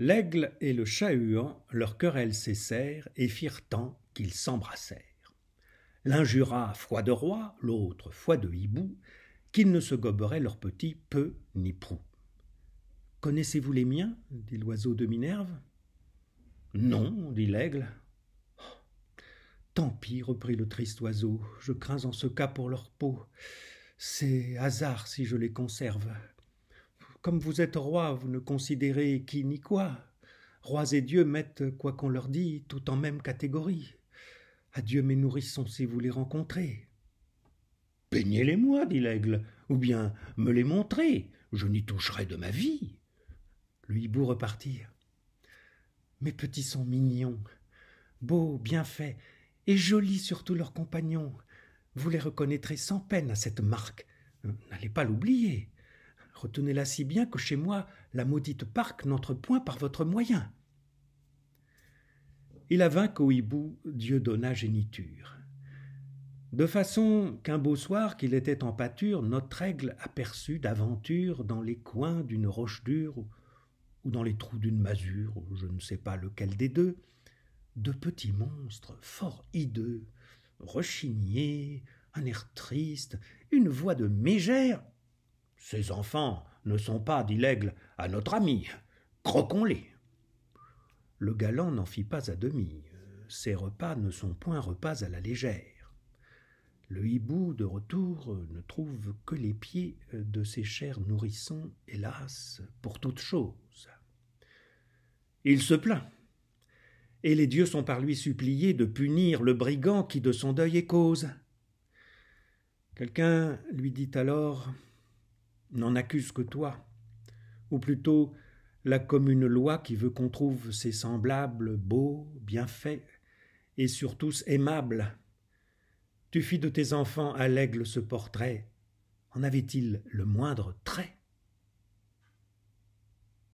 L'aigle et le chat-huant, leurs querelles cessèrent et firent tant qu'ils s'embrassèrent. L'un jura foi de roi, l'autre foi de hibou, qu'ils ne se goberaient leurs petits peu ni prou. Connaissez-vous les miens dit l'oiseau de Minerve. Non, dit l'aigle. Oh, tant pis, reprit le triste oiseau, je crains en ce cas pour leur peau. C'est hasard si je les conserve. Comme vous êtes roi, vous ne considérez qui ni quoi. Rois et dieux mettent, quoi qu'on leur dit, tout en même catégorie. Adieu mes nourrissons si vous les rencontrez. Peignez-les-moi, dit l'aigle, ou bien me les montrez, je n'y toucherai de ma vie. Le hibou repartit. Mes petits sont mignons, beaux, bien faits, et jolis surtout leurs compagnons. Vous les reconnaîtrez sans peine à cette marque. Euh, n'allez pas l'oublier. Retenez-la si bien que chez moi, la maudite parc n'entre point par votre moyen. Il avint qu'au hibou, Dieu donna géniture. De façon qu'un beau soir qu'il était en pâture, notre aigle aperçut d'aventure dans les coins d'une roche dure ou dans les trous d'une masure, je ne sais pas lequel des deux, de petits monstres fort hideux, rechignés, un air triste, une voix de mégère ces enfants ne sont pas, dit l'aigle, à notre ami. Croquons-les. Le galant n'en fit pas à demi. Ses repas ne sont point repas à la légère. Le hibou, de retour, ne trouve que les pieds de ses chers nourrissons, hélas, pour toute chose. Il se plaint. Et les dieux sont par lui suppliés de punir le brigand qui de son deuil est cause. Quelqu'un lui dit alors n'en accuse que toi, ou plutôt la commune loi qui veut qu'on trouve ses semblables beaux, bien faits, et surtout aimables. Tu fis de tes enfants à l'aigle ce portrait. En avait-il le moindre trait